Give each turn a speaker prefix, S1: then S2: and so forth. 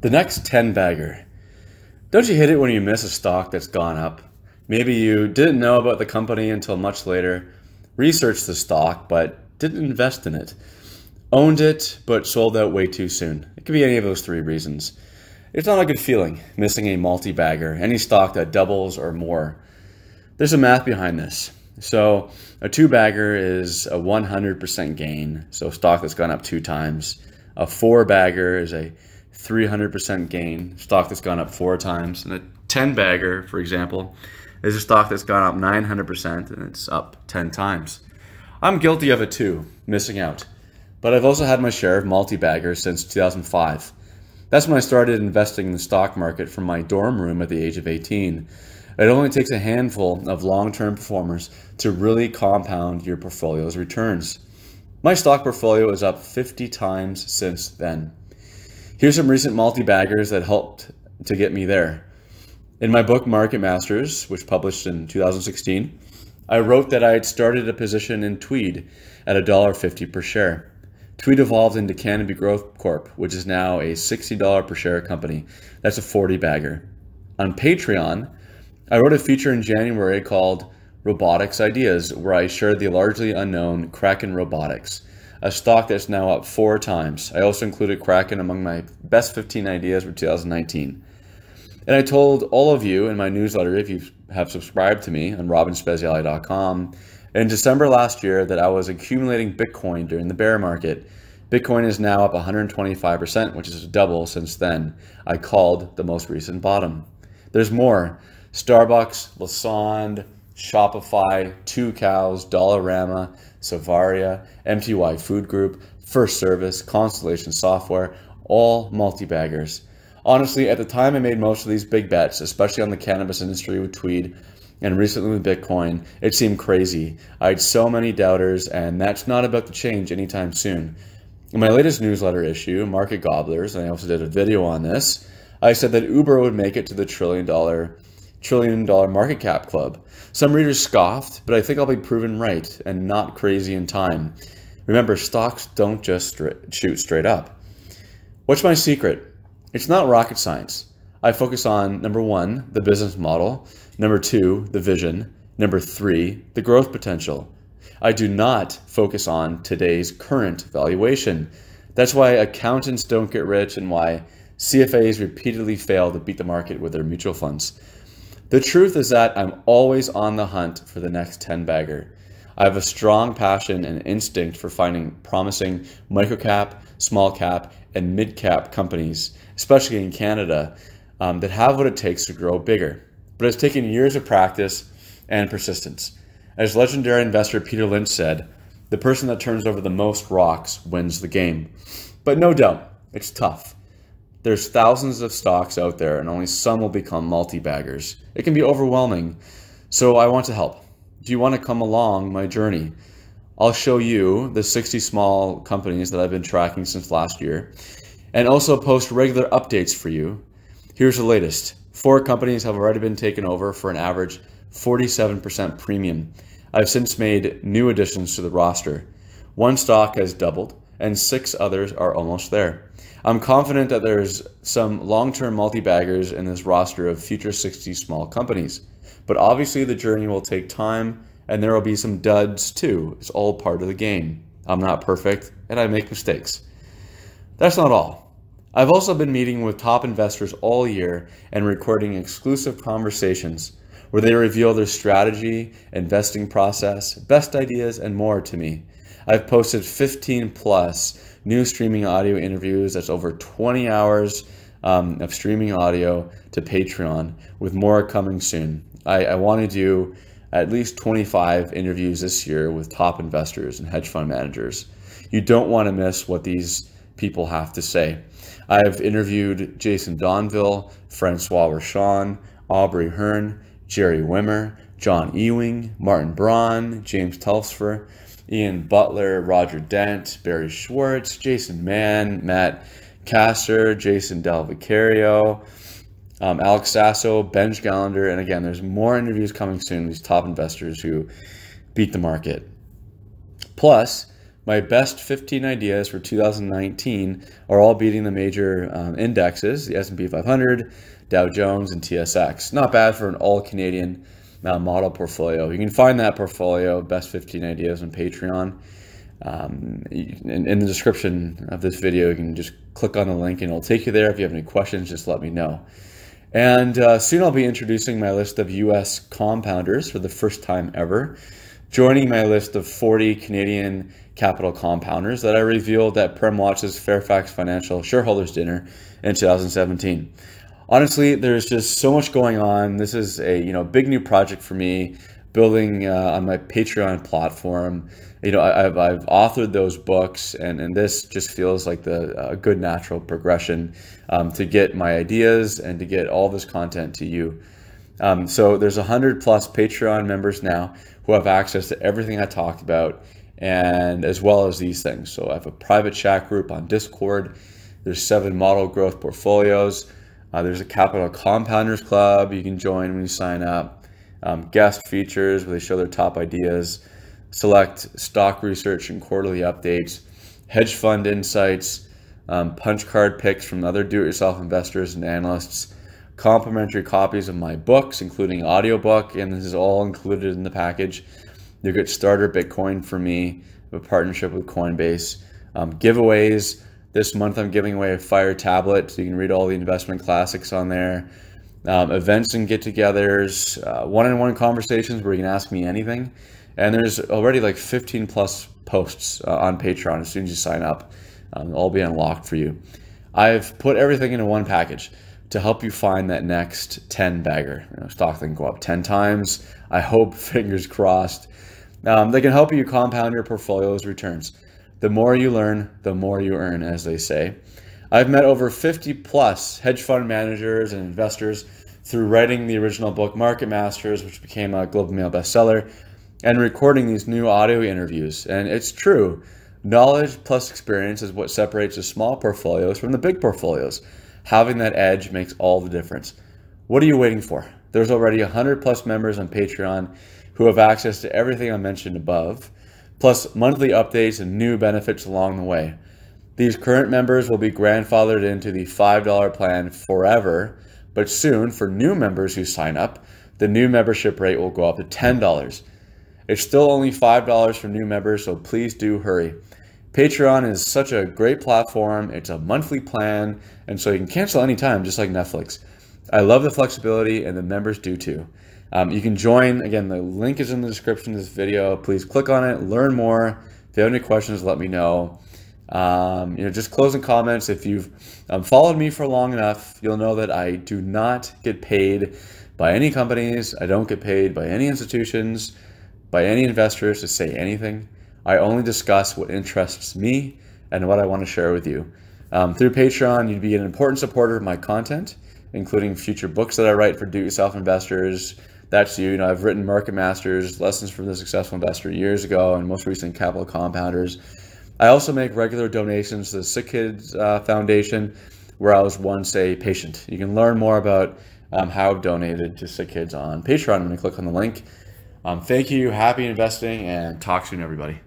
S1: The next 10 bagger. Don't you hate it when you miss a stock that's gone up? Maybe you didn't know about the company until much later, researched the stock but didn't invest in it, owned it but sold out way too soon. It could be any of those three reasons. It's not a good feeling missing a multi bagger, any stock that doubles or more. There's a math behind this. So a two bagger is a 100% gain, so stock that's gone up two times. A four bagger is a 300% gain, stock that's gone up four times. And a 10 bagger, for example, is a stock that's gone up 900% and it's up 10 times. I'm guilty of it too, missing out. But I've also had my share of multi baggers since 2005. That's when I started investing in the stock market from my dorm room at the age of 18. It only takes a handful of long term performers to really compound your portfolio's returns. My stock portfolio is up 50 times since then. Here's some recent multi-baggers that helped to get me there. In my book, Market Masters, which published in 2016, I wrote that I had started a position in Tweed at $1.50 per share. Tweed evolved into Canopy Growth Corp, which is now a $60 per share company. That's a 40 bagger. On Patreon, I wrote a feature in January called Robotics Ideas, where I shared the largely unknown Kraken Robotics a stock that's now up four times. I also included Kraken among my best 15 ideas for 2019. And I told all of you in my newsletter, if you have subscribed to me on robinspezziali.com, in December last year that I was accumulating Bitcoin during the bear market. Bitcoin is now up 125%, which is double since then. I called the most recent bottom. There's more. Starbucks, Lassonde, Shopify, Two Cows, Dollarama, Savaria, MTY Food Group, First Service, Constellation Software, all multi-baggers. Honestly, at the time I made most of these big bets, especially on the cannabis industry with Tweed, and recently with Bitcoin, it seemed crazy. I had so many doubters, and that's not about to change anytime soon. In my latest newsletter issue, Market Gobblers, and I also did a video on this, I said that Uber would make it to the trillion dollar trillion dollar market cap club. Some readers scoffed, but I think I'll be proven right and not crazy in time. Remember, stocks don't just shoot straight up. What's my secret? It's not rocket science. I focus on number one, the business model, number two, the vision, number three, the growth potential. I do not focus on today's current valuation. That's why accountants don't get rich and why CFAs repeatedly fail to beat the market with their mutual funds. The truth is that I'm always on the hunt for the next 10 bagger. I have a strong passion and instinct for finding promising microcap, small cap, and mid cap companies, especially in Canada, um, that have what it takes to grow bigger. But it's taken years of practice and persistence. As legendary investor Peter Lynch said, the person that turns over the most rocks wins the game. But no doubt, it's tough. There's thousands of stocks out there, and only some will become multi baggers. It can be overwhelming, so I want to help. Do you want to come along my journey? I'll show you the 60 small companies that I've been tracking since last year and also post regular updates for you. Here's the latest four companies have already been taken over for an average 47% premium. I've since made new additions to the roster. One stock has doubled, and six others are almost there. I'm confident that there's some long-term multi-baggers in this roster of future 60 small companies. But obviously the journey will take time and there will be some duds too. It's all part of the game. I'm not perfect and I make mistakes. That's not all. I've also been meeting with top investors all year and recording exclusive conversations where they reveal their strategy, investing process, best ideas, and more to me I've posted 15 plus new streaming audio interviews. That's over 20 hours um, of streaming audio to Patreon, with more coming soon. I, I want to do at least 25 interviews this year with top investors and hedge fund managers. You don't want to miss what these people have to say. I've interviewed Jason Donville, Francois Rochon, Aubrey Hearn, Jerry Wimmer, John Ewing, Martin Braun, James Tulsfer, Ian Butler, Roger Dent, Barry Schwartz, Jason Mann, Matt Caster, Jason Delvicario, um, Alex Sasso, Benj Gallander, and again, there's more interviews coming soon. These top investors who beat the market. Plus, my best 15 ideas for 2019 are all beating the major um, indexes, the S&P 500, Dow Jones, and TSX. Not bad for an all-Canadian uh, model portfolio. You can find that portfolio, Best 15 Ideas, on Patreon. Um, in, in, the description of this video, you can just click on the link and it'll take you there. If you have any questions, just let me know. And uh, soon I'll be introducing my list of US compounders for the first time ever, joining my list of 40 Canadian capital compounders that I revealed at Prem Watch's Fairfax Financial Shareholders Dinner in 2017 honestly, there's just so much going on. This is a you know big new project for me, building uh, on my Patreon platform. You know, I, have I've authored those books, and and this just feels like the uh, good natural progression um, to get my ideas and to get all this content to you. Um, so there's 100 plus Patreon members now who have access to everything I talked about, and as well as these things. So I have a private chat group on Discord. There's seven model growth portfolios. Uh, there's a Capital Compounders Club you can join when you sign up. Um, guest features where they show their top ideas. Select stock research and quarterly updates. Hedge fund insights. Um, punch card picks from other do-it-yourself investors and analysts. Complimentary copies of my books, including audiobook, and this is all included in the package. You get starter Bitcoin for me, a partnership with Coinbase. Um, giveaways this month, I'm giving away a Fire tablet, so you can read all the investment classics on there. Um, events and get-togethers, uh, one-on-one conversations where you can ask me anything. And there's already like 15 plus posts uh, on Patreon as soon as you sign up. Um, all be unlocked for you. I've put everything into one package to help you find that next 10 bagger. You know, stock can go up 10 times. I hope, fingers crossed. Um, they can help you compound your portfolio's returns. The more you learn, the more you earn, as they say. I've met over 50 plus hedge fund managers and investors through writing the original book, Market Masters, which became a Global Mail bestseller, and recording these new audio interviews. And it's true, knowledge plus experience is what separates the small portfolios from the big portfolios. Having that edge makes all the difference. What are you waiting for? There's already 100 plus members on Patreon who have access to everything I mentioned above plus monthly updates and new benefits along the way. These current members will be grandfathered into the $5 plan forever, but soon for new members who sign up, the new membership rate will go up to $10. It's still only $5 for new members, so please do hurry. Patreon is such a great platform. It's a monthly plan, and so you can cancel anytime, just like Netflix. I love the flexibility, and the members do too. Um, you can join. Again, the link is in the description of this video. Please click on it, learn more. If you have any questions, let me know. Um, you know, just closing comments. If you've um, followed me for long enough, you'll know that I do not get paid by any companies. I don't get paid by any institutions, by any investors to say anything. I only discuss what interests me and what I want to share with you. Um, through Patreon, you'd be an important supporter of my content, including future books that I write for do-it-yourself investors, that's you. You know, I've written Market Masters, Lessons from the Successful Investor years ago, and most recent Capital Compounders. I also make regular donations to the Sick Kids uh, Foundation, where I was once a patient. You can learn more about um, how I've donated to Sick Kids on Patreon when you click on the link. Um, thank you. Happy investing, and talk soon, everybody.